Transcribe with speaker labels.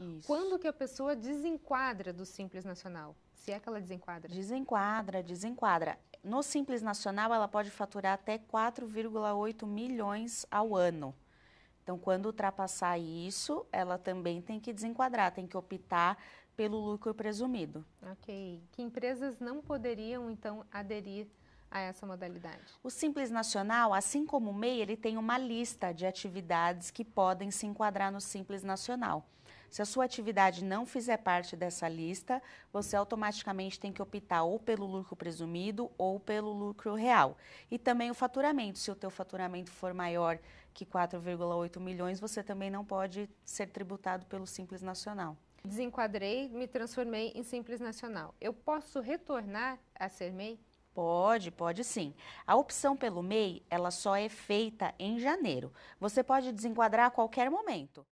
Speaker 1: Isso.
Speaker 2: Quando que a pessoa desenquadra do Simples Nacional? Se é que ela desenquadra. Desenquadra, desenquadra. No Simples Nacional, ela pode faturar até 4,8 milhões ao ano. Então, quando ultrapassar isso, ela também tem que desenquadrar, tem que optar pelo lucro presumido. Ok. Que empresas não
Speaker 1: poderiam, então, aderir a essa modalidade?
Speaker 2: O Simples Nacional, assim como o MEI, ele tem uma lista de atividades que podem se enquadrar no Simples Nacional. Se a sua atividade não fizer parte dessa lista, você automaticamente tem que optar ou pelo lucro presumido ou pelo lucro real. E também o faturamento, se o teu faturamento for maior que 4,8 milhões, você também não pode ser tributado pelo Simples Nacional.
Speaker 1: Desenquadrei, me transformei em Simples Nacional. Eu posso retornar
Speaker 2: a ser MEI? Pode, pode sim. A opção pelo MEI, ela só é feita em janeiro. Você pode desenquadrar a qualquer momento.